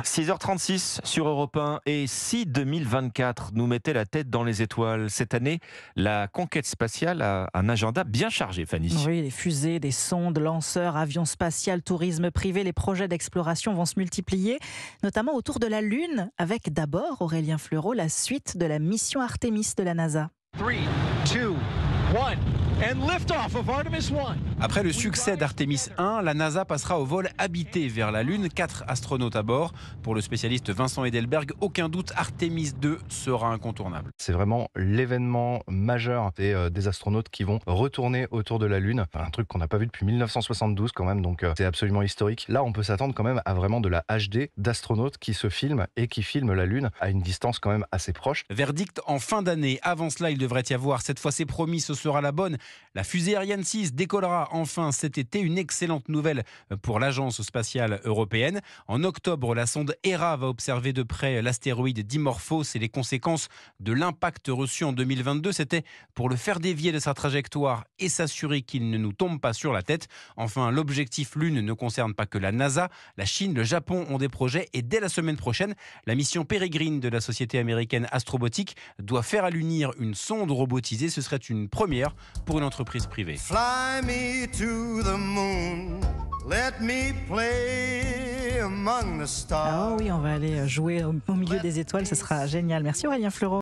6h36 sur Europe 1. Et si 2024 nous mettait la tête dans les étoiles, cette année, la conquête spatiale a un agenda bien chargé, Fanny. Oui, les fusées, des sondes, lanceurs, avions spatiaux, tourisme privé, les projets d'exploration vont se multiplier, notamment autour de la Lune, avec d'abord, Aurélien Fleureau, la suite de la mission Artemis de la NASA. 3, 2, 1, lift off 1. Après le succès d'Artemis 1, la NASA passera au vol habité vers la Lune, quatre astronautes à bord. Pour le spécialiste Vincent Edelberg, aucun doute, Artemis 2 sera incontournable. C'est vraiment l'événement majeur des, euh, des, astronautes qui vont retourner autour de la Lune. un truc qu'on n'a pas vu depuis 1972 quand même, donc euh, c'est absolument historique. Là, on peut s'attendre quand même à vraiment de la HD d'astronautes qui se filment et qui filment la Lune à une distance quand même assez proche. Verdict en fin d'année. Avant cela, il devrait y avoir, cette fois c'est promis, ce sera la bonne. La fusée Ariane 6 décollera enfin cet été une excellente nouvelle pour l'Agence spatiale européenne. En octobre, la sonde ERA va observer de près l'astéroïde Dimorphos et les conséquences de l'impact reçu en 2022. C'était pour le faire dévier de sa trajectoire et s'assurer qu'il ne nous tombe pas sur la tête. Enfin, l'objectif Lune ne concerne pas que la NASA. La Chine, le Japon ont des projets et dès la semaine prochaine, la mission Peregrine de la société américaine Astrobotique doit faire à l'unir une sonde robotisée. Ce serait une première pour une entreprise privée. Let me ah oui, on va aller jouer au milieu des étoiles, ce sera génial. Merci Aurélien Fleureau.